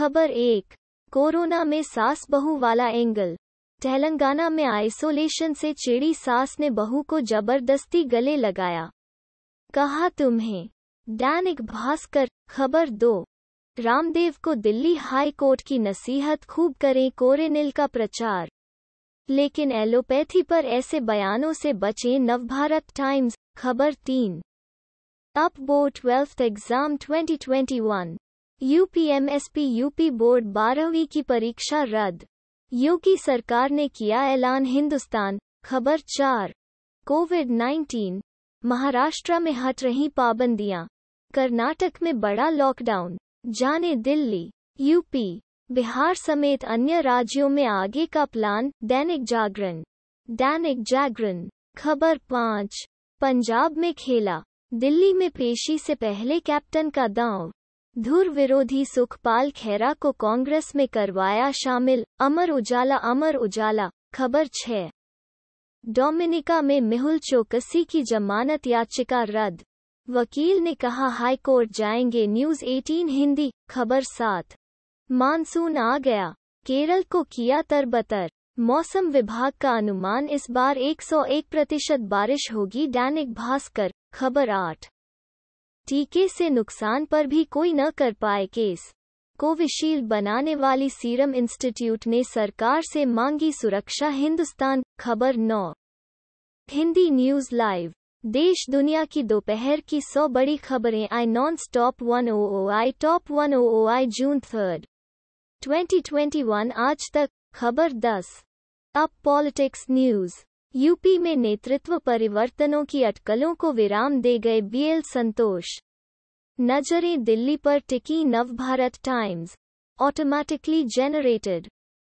खबर एक कोरोना में सास बहू वाला एंगल तेलंगाना में आइसोलेशन से चिड़ी सास ने बहू को जबरदस्ती गले लगाया कहा तुम्हें दैनिक भास्कर खबर दो रामदेव को दिल्ली हाई कोर्ट की नसीहत खूब करें कोरेनिल का प्रचार लेकिन एलोपैथी पर ऐसे बयानों से बचें नवभारत टाइम्स खबर तीन UP board twelfth exam 2021 UPMSP UP board बारहवीं की परीक्षा रद्द योगी सरकार ने किया ऐलान हिंदुस्तान खबर चार कोविड 19 महाराष्ट्र में हट रही पाबंदियां कर्नाटक में बड़ा लॉकडाउन जाने दिल्ली यूपी बिहार समेत अन्य राज्यों में आगे का प्लान दैनिक जागरण दैनिक जागरण खबर पाँच पंजाब में खेला दिल्ली में पेशी से पहले कैप्टन का दांव धुर विरोधी सुखपाल खैरा को कांग्रेस में करवाया शामिल अमर उजाला अमर उजाला खबर छः डोमिनिका में मेहुल चौकसी की जमानत याचिका रद्द वकील ने कहा हाई कोर्ट जाएंगे न्यूज 18 हिंदी खबर सात मानसून आ गया केरल को किया तरबतर मौसम विभाग का अनुमान इस बार 101 प्रतिशत बारिश होगी दैनिक भास्कर खबर आठ टीके से नुकसान पर भी कोई न कर पाए केस कोविशील्ड बनाने वाली सीरम इंस्टीट्यूट ने सरकार से मांगी सुरक्षा हिंदुस्तान खबर नौ हिंदी न्यूज लाइव देश दुनिया की दोपहर की सौ बड़ी खबरें आई नॉन स्टॉप वन ओ आई टॉप वन ओ आई जून थर्ड 2021 आज तक खबर 10 अब पॉलिटिक्स न्यूज़ यूपी में नेतृत्व परिवर्तनों की अटकलों को विराम दे गए बीएल संतोष नजरें दिल्ली पर टिकी नवभारत टाइम्स ऑटोमैटिकली जेनरेटेड